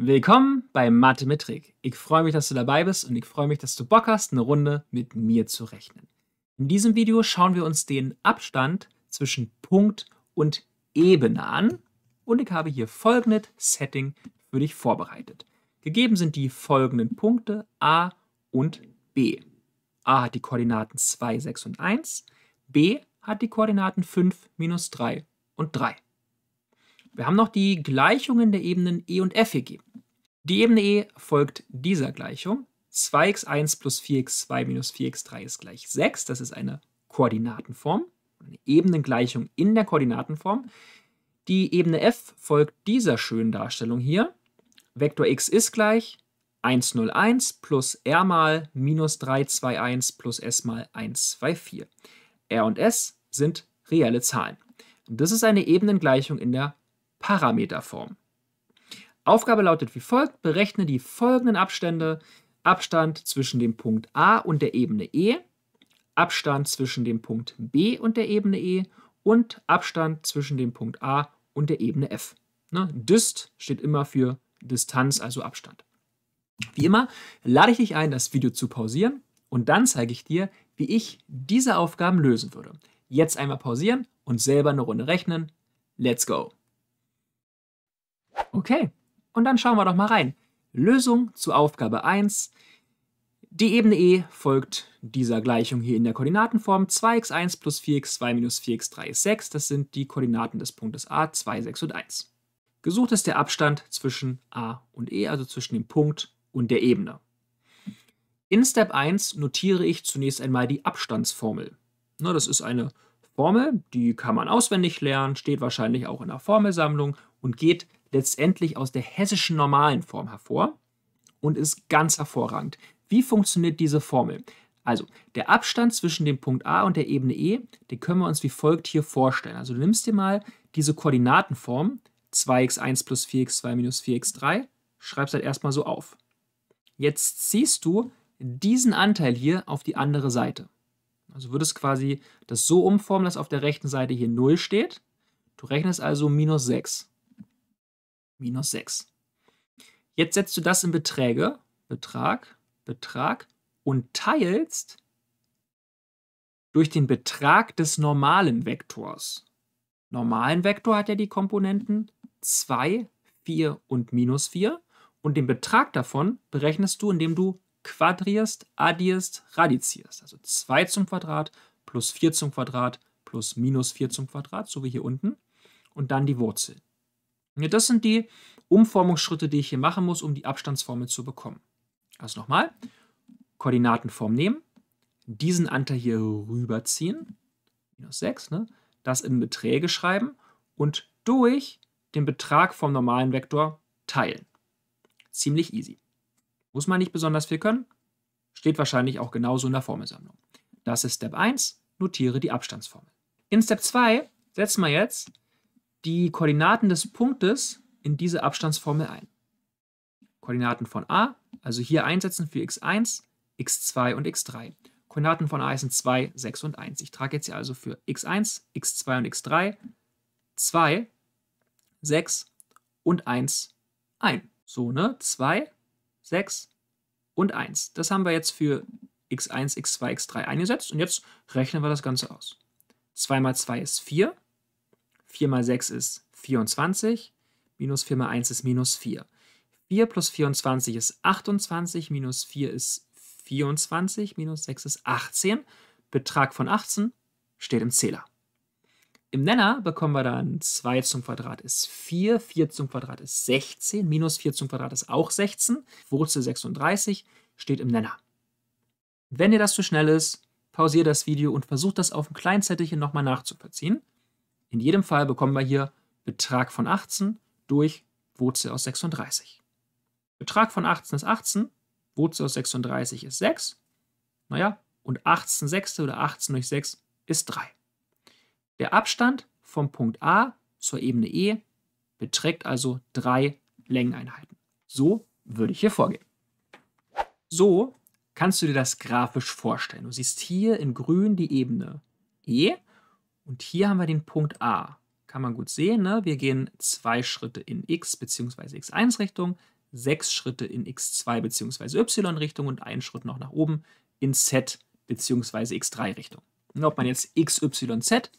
Willkommen bei Mathe mit Rick. Ich freue mich, dass du dabei bist und ich freue mich, dass du Bock hast, eine Runde mit mir zu rechnen. In diesem Video schauen wir uns den Abstand zwischen Punkt und Ebene an und ich habe hier folgendes Setting für dich vorbereitet. Gegeben sind die folgenden Punkte A und B. A hat die Koordinaten 2, 6 und 1, B hat die Koordinaten 5, minus 3 und 3. Wir haben noch die Gleichungen der Ebenen E und F gegeben. Die Ebene E folgt dieser Gleichung. 2x1 plus 4x2 minus 4x3 ist gleich 6. Das ist eine Koordinatenform, eine Ebenengleichung in der Koordinatenform. Die Ebene F folgt dieser schönen Darstellung hier. Vektor x ist gleich 1, 0, 1 plus r mal minus 3, 2, 1 plus s mal 1, 2, 4. r und s sind reelle Zahlen. Und das ist eine Ebenengleichung in der Parameterform. Aufgabe lautet wie folgt: Berechne die folgenden Abstände: Abstand zwischen dem Punkt A und der Ebene E, Abstand zwischen dem Punkt B und der Ebene E und Abstand zwischen dem Punkt A und der Ebene F. Ne? Dist steht immer für Distanz, also Abstand. Wie immer lade ich dich ein, das Video zu pausieren und dann zeige ich dir, wie ich diese Aufgaben lösen würde. Jetzt einmal pausieren und selber eine Runde rechnen. Let's go! Okay, und dann schauen wir doch mal rein. Lösung zu Aufgabe 1. Die Ebene E folgt dieser Gleichung hier in der Koordinatenform. 2x1 plus 4x2 minus 4x3 ist 6. Das sind die Koordinaten des Punktes A, 2, 6 und 1. Gesucht ist der Abstand zwischen A und E, also zwischen dem Punkt und der Ebene. In Step 1 notiere ich zunächst einmal die Abstandsformel. das ist eine Formel, die kann man auswendig lernen, steht wahrscheinlich auch in der Formelsammlung und geht letztendlich aus der hessischen normalen Form hervor und ist ganz hervorragend. Wie funktioniert diese Formel? Also, der Abstand zwischen dem Punkt A und der Ebene E, den können wir uns wie folgt hier vorstellen. Also, du nimmst dir mal diese Koordinatenform 2x1 plus 4x2 minus 4x3, schreibst halt erstmal so auf. Jetzt ziehst du diesen Anteil hier auf die andere Seite. Also würdest quasi das so umformen, dass auf der rechten Seite hier 0 steht. Du rechnest also minus 6 minus 6. Jetzt setzt du das in Beträge, Betrag, Betrag und teilst durch den Betrag des normalen Vektors. Normalen Vektor hat ja die Komponenten 2, 4 und minus 4 und den Betrag davon berechnest du, indem du quadrierst, addierst, radizierst. Also 2 zum Quadrat plus 4 zum Quadrat plus minus 4 zum Quadrat, so wie hier unten. Und dann die Wurzel. Ja, das sind die Umformungsschritte, die ich hier machen muss, um die Abstandsformel zu bekommen. Also nochmal, Koordinatenform nehmen, diesen Anteil hier rüberziehen, minus 6, ne? das in Beträge schreiben und durch den Betrag vom normalen Vektor teilen. Ziemlich easy. Muss man nicht besonders viel können, steht wahrscheinlich auch genauso in der Formelsammlung. Das ist Step 1, notiere die Abstandsformel. In Step 2 setzen wir jetzt die Koordinaten des Punktes in diese Abstandsformel ein. Koordinaten von a, also hier einsetzen für x1, x2 und x3. Koordinaten von a sind 2, 6 und 1. Ich trage jetzt hier also für x1, x2 und x3 2, 6 und 1 ein. So, ne? 2, 6 und 1. Das haben wir jetzt für x1, x2, x3 eingesetzt und jetzt rechnen wir das Ganze aus. 2 mal 2 ist 4, 4 mal 6 ist 24, minus 4 mal 1 ist minus 4. 4 plus 24 ist 28, minus 4 ist 24, minus 6 ist 18. Betrag von 18 steht im Zähler. Im Nenner bekommen wir dann 2 zum Quadrat ist 4, 4 zum Quadrat ist 16, minus 4 zum Quadrat ist auch 16, Wurzel 36 steht im Nenner. Wenn dir das zu schnell ist, pausier das Video und versuch das auf dem kleinen Zettelchen nochmal nachzuvollziehen. In jedem Fall bekommen wir hier Betrag von 18 durch Wurzel aus 36. Betrag von 18 ist 18, Wurzel aus 36 ist 6. Naja, und 18 Sechste oder 18 durch 6 ist 3. Der Abstand vom Punkt A zur Ebene E beträgt also 3 Längeneinheiten. So würde ich hier vorgehen. So kannst du dir das grafisch vorstellen. Du siehst hier in grün die Ebene E und hier haben wir den Punkt A. Kann man gut sehen, ne? wir gehen zwei Schritte in x bzw. x1 Richtung, sechs Schritte in x2 bzw. y Richtung und einen Schritt noch nach oben in z bzw. x3 Richtung. Und ob man jetzt x, y, z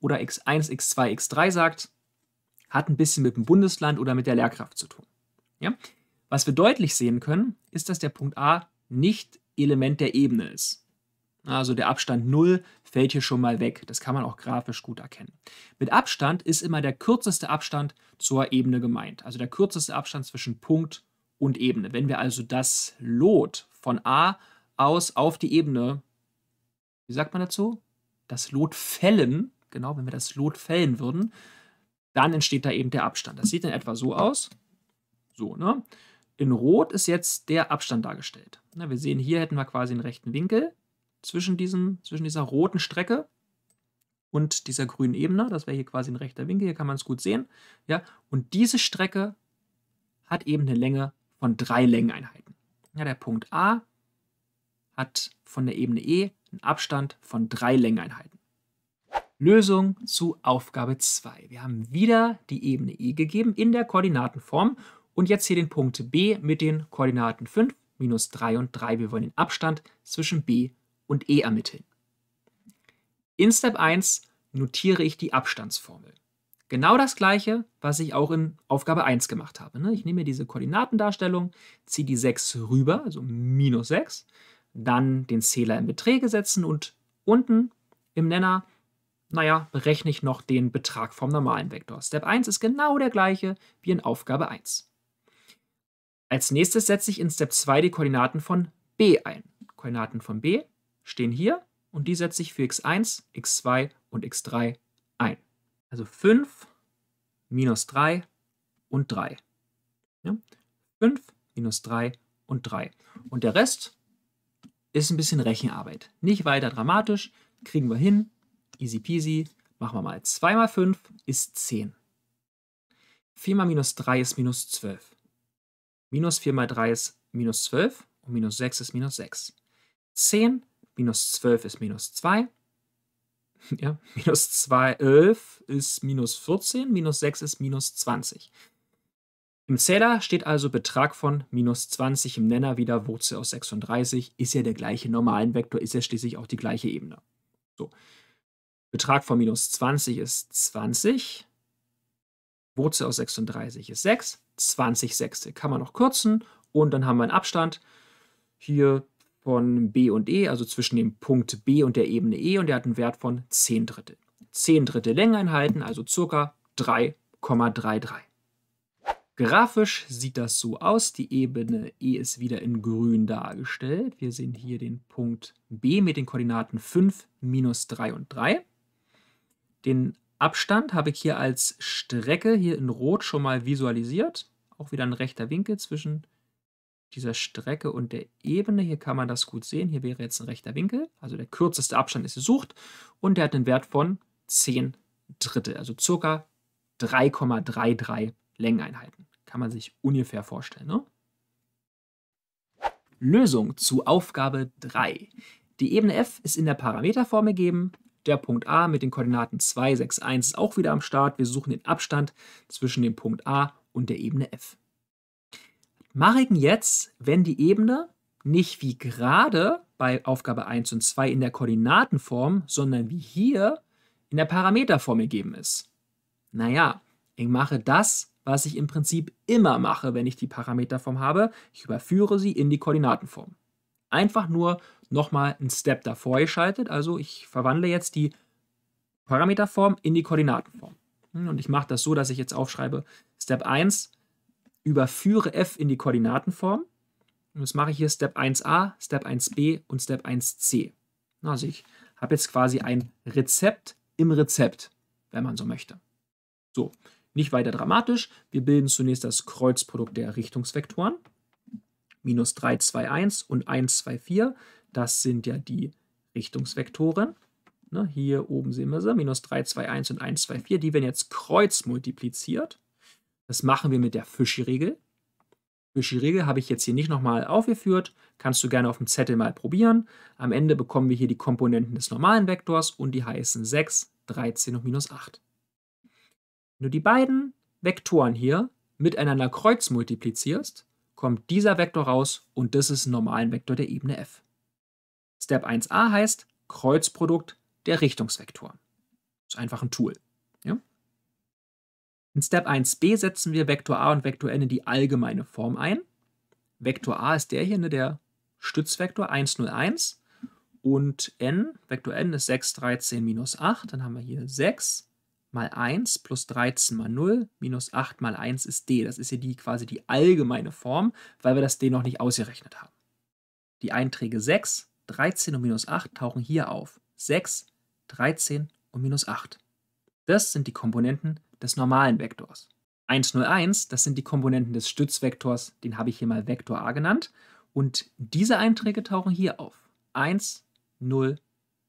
oder x1, x2, x3 sagt, hat ein bisschen mit dem Bundesland oder mit der Lehrkraft zu tun. Ja? Was wir deutlich sehen können, ist, dass der Punkt A nicht Element der Ebene ist. Also der Abstand 0 fällt hier schon mal weg. Das kann man auch grafisch gut erkennen. Mit Abstand ist immer der kürzeste Abstand zur Ebene gemeint, also der kürzeste Abstand zwischen Punkt und Ebene. Wenn wir also das Lot von A aus auf die Ebene, wie sagt man dazu? Das Lot fällen, genau, wenn wir das Lot fällen würden, dann entsteht da eben der Abstand. Das sieht in etwa so aus. So, ne? In Rot ist jetzt der Abstand dargestellt. Na, wir sehen, hier hätten wir quasi einen rechten Winkel zwischen, diesen, zwischen dieser roten Strecke und dieser grünen Ebene. Das wäre hier quasi ein rechter Winkel, hier kann man es gut sehen. Ja, und diese Strecke hat eben eine Länge von drei Längeneinheiten. Ja, der Punkt A hat von der Ebene E einen Abstand von drei Längeneinheiten. Lösung zu Aufgabe 2. Wir haben wieder die Ebene E gegeben in der Koordinatenform und jetzt hier den Punkt B mit den Koordinaten 5, minus 3 und 3. Wir wollen den Abstand zwischen B und E ermitteln. In Step 1 notiere ich die Abstandsformel. Genau das gleiche, was ich auch in Aufgabe 1 gemacht habe. Ne? Ich nehme mir diese Koordinatendarstellung, ziehe die 6 rüber, also minus 6, dann den Zähler in Beträge setzen und unten im Nenner, naja, berechne ich noch den Betrag vom normalen Vektor. Step 1 ist genau der gleiche wie in Aufgabe 1. Als nächstes setze ich in Step 2 die Koordinaten von b ein. Koordinaten von b stehen hier und die setze ich für x1, x2 und x3 ein. Also 5 minus 3 und 3. Ja? 5 minus 3 und 3. Und der Rest ist ein bisschen Rechenarbeit. Nicht weiter dramatisch, kriegen wir hin, easy peasy. Machen wir mal 2 mal 5 ist 10. 4 mal minus 3 ist minus 12. Minus 4 mal 3 ist minus 12 und minus 6 ist minus 6. 10 minus 12 ist minus 2. Ja, minus 2, 11 ist minus 14, minus 6 ist minus 20. Im Zähler steht also Betrag von minus 20, im Nenner wieder Wurzel aus 36, ist ja der gleiche normalen Vektor, ist ja schließlich auch die gleiche Ebene. So. Betrag von minus 20 ist 20, Wurzel aus 36 ist 6, 20 Sechste kann man noch kürzen und dann haben wir einen Abstand. Hier von B und E, also zwischen dem Punkt B und der Ebene E und der hat einen Wert von 10 Drittel. 10 Drittel Längeinheiten, also ca. 3,33. Grafisch sieht das so aus. Die Ebene E ist wieder in grün dargestellt. Wir sehen hier den Punkt B mit den Koordinaten 5, minus 3 und 3. Den Abstand habe ich hier als Strecke hier in rot schon mal visualisiert. Auch wieder ein rechter Winkel zwischen dieser Strecke und der Ebene. Hier kann man das gut sehen. Hier wäre jetzt ein rechter Winkel, also der kürzeste Abstand ist gesucht und der hat einen Wert von 10 Drittel, also ca. 3,33 Längeneinheiten. Kann man sich ungefähr vorstellen. Ne? Lösung zu Aufgabe 3. Die Ebene f ist in der Parameterform gegeben. Der Punkt A mit den Koordinaten 2, 6, 1 ist auch wieder am Start. Wir suchen den Abstand zwischen dem Punkt A und der Ebene f mache ich ihn jetzt, wenn die Ebene nicht wie gerade bei Aufgabe 1 und 2 in der Koordinatenform, sondern wie hier in der Parameterform gegeben ist? Naja, ich mache das, was ich im Prinzip immer mache, wenn ich die Parameterform habe. Ich überführe sie in die Koordinatenform. Einfach nur nochmal einen Step davor geschaltet. Also ich verwandle jetzt die Parameterform in die Koordinatenform. Und ich mache das so, dass ich jetzt aufschreibe Step 1, überführe f in die Koordinatenform. Und das mache ich hier Step 1a, Step 1b und Step 1c. Also ich habe jetzt quasi ein Rezept im Rezept, wenn man so möchte. So, nicht weiter dramatisch. Wir bilden zunächst das Kreuzprodukt der Richtungsvektoren. Minus 3, 2, 1 und 1, 2, 4. Das sind ja die Richtungsvektoren. hier oben sehen wir sie. Minus 3, 2, 1 und 1, 2, 4. Die werden jetzt kreuzmultipliziert. Das machen wir mit der Fischi-Regel. Fischi-Regel habe ich jetzt hier nicht nochmal aufgeführt. Kannst du gerne auf dem Zettel mal probieren. Am Ende bekommen wir hier die Komponenten des normalen Vektors und die heißen 6, 13 und minus 8. Wenn du die beiden Vektoren hier miteinander kreuz multiplizierst, kommt dieser Vektor raus und das ist ein normalen Vektor der Ebene f. Step 1a heißt Kreuzprodukt der Richtungsvektoren. Das Ist einfach ein Tool. Ja? In Step 1b setzen wir Vektor a und Vektor n in die allgemeine Form ein. Vektor a ist der hier, ne, der Stützvektor 1, 0, 1. Und n, Vektor n ist 6, 13 minus 8. Dann haben wir hier 6 mal 1 plus 13 mal 0 minus 8 mal 1 ist d. Das ist hier die, quasi die allgemeine Form, weil wir das d noch nicht ausgerechnet haben. Die Einträge 6, 13 und minus 8 tauchen hier auf. 6, 13 und minus 8. Das sind die Komponenten des normalen Vektors. 1, 0, 1, das sind die Komponenten des Stützvektors, den habe ich hier mal Vektor a genannt. Und diese Einträge tauchen hier auf. 1, 0,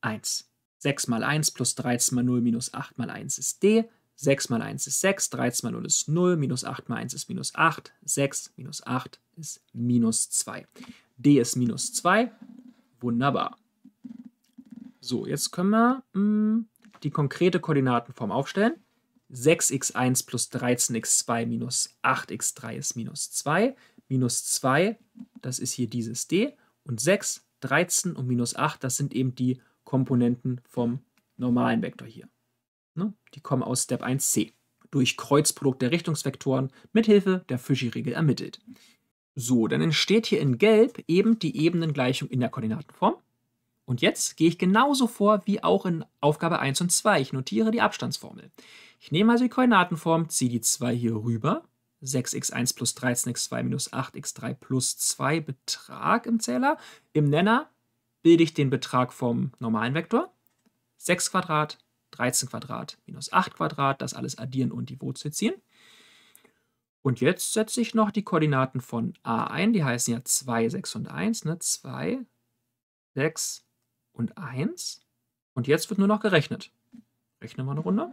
1. 6 mal 1 plus 13 mal 0 minus 8 mal 1 ist d. 6 mal 1 ist 6, 13 mal 0 ist 0, minus 8 mal 1 ist minus 8, 6 minus 8 ist minus 2. d ist minus 2, wunderbar. So, jetzt können wir mh, hm, die konkrete Koordinatenform aufstellen. 6x1 plus 13x2 minus 8x3 ist minus 2. Minus 2, das ist hier dieses d. Und 6, 13 und minus 8, das sind eben die Komponenten vom normalen Vektor hier. Ne? Die kommen aus Step 1c. Durch Kreuzprodukt der Richtungsvektoren mithilfe der Fischi-Regel ermittelt. So, dann entsteht hier in Gelb eben die Ebenengleichung in der Koordinatenform. Und jetzt gehe ich genauso vor wie auch in Aufgabe 1 und 2. Ich notiere die Abstandsformel. Ich nehme also die Koordinatenform, ziehe die 2 hier rüber. 6x1 plus 13x2 minus 8x3 plus 2 Betrag im Zähler. Im Nenner bilde ich den Betrag vom normalen Vektor. 6 Quadrat, 13 Quadrat minus 8 Quadrat, das alles addieren und die Wurzel ziehen. Und jetzt setze ich noch die Koordinaten von a ein, die heißen ja 2, 6 und 1, ne? 2, 6 und 1. Und jetzt wird nur noch gerechnet. Rechnen wir eine Runde.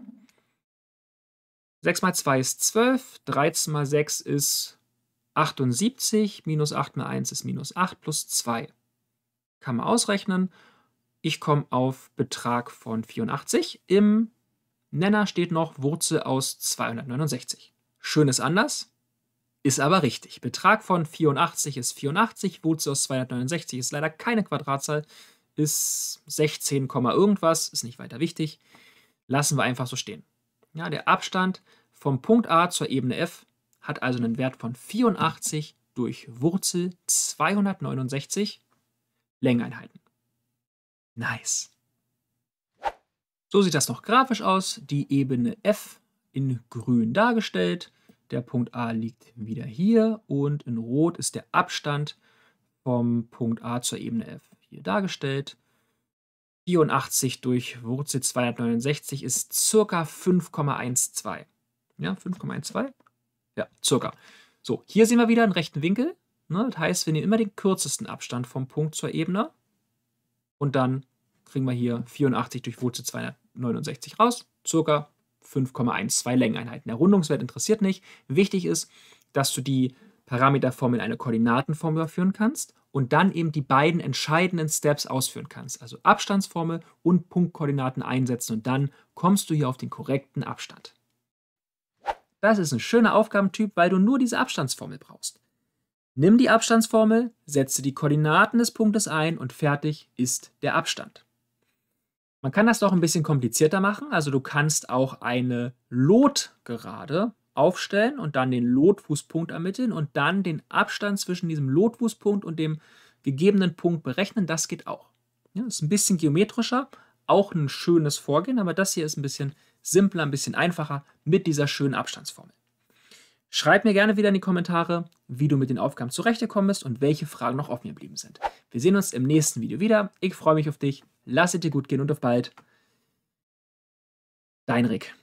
6 mal 2 ist 12, 13 mal 6 ist 78, minus 8 mal 1 ist minus 8 plus 2. Kann man ausrechnen. Ich komme auf Betrag von 84. Im Nenner steht noch Wurzel aus 269. Schönes Anders, ist aber richtig. Betrag von 84 ist 84, Wurzel aus 269 ist leider keine Quadratzahl, ist 16, irgendwas, ist nicht weiter wichtig. Lassen wir einfach so stehen. Ja, der Abstand vom Punkt A zur Ebene F hat also einen Wert von 84 durch Wurzel 269 Längeneinheiten. Nice. So sieht das noch grafisch aus. Die Ebene F in grün dargestellt. Der Punkt A liegt wieder hier und in rot ist der Abstand vom Punkt A zur Ebene F hier dargestellt. 84 durch Wurzel 269 ist circa 5,12. Ja, 5,12? Ja, circa. So, hier sehen wir wieder einen rechten Winkel. Ne? Das heißt, wir nehmen immer den kürzesten Abstand vom Punkt zur Ebene. Und dann kriegen wir hier 84 durch Wurzel 269 raus. Circa 5,12 Längeneinheiten. Der Rundungswert interessiert nicht. Wichtig ist, dass du die Parameterformel in eine Koordinatenform überführen kannst und dann eben die beiden entscheidenden Steps ausführen kannst. Also Abstandsformel und Punktkoordinaten einsetzen und dann kommst du hier auf den korrekten Abstand. Das ist ein schöner Aufgabentyp, weil du nur diese Abstandsformel brauchst. Nimm die Abstandsformel, setze die Koordinaten des Punktes ein und fertig ist der Abstand. Man kann das doch ein bisschen komplizierter machen. Also du kannst auch eine Lotgerade aufstellen und dann den Lotfußpunkt ermitteln und dann den Abstand zwischen diesem Lotfußpunkt und dem gegebenen Punkt berechnen. Das geht auch. Ja, ist ein bisschen geometrischer, auch ein schönes Vorgehen, aber das hier ist ein bisschen simpler, ein bisschen einfacher mit dieser schönen Abstandsformel. Schreib mir gerne wieder in die Kommentare, wie du mit den Aufgaben zurechtgekommen bist und welche Fragen noch offen geblieben sind. Wir sehen uns im nächsten Video wieder. Ich freue mich auf dich. Lass es dir gut gehen und auf bald. Dein Rick.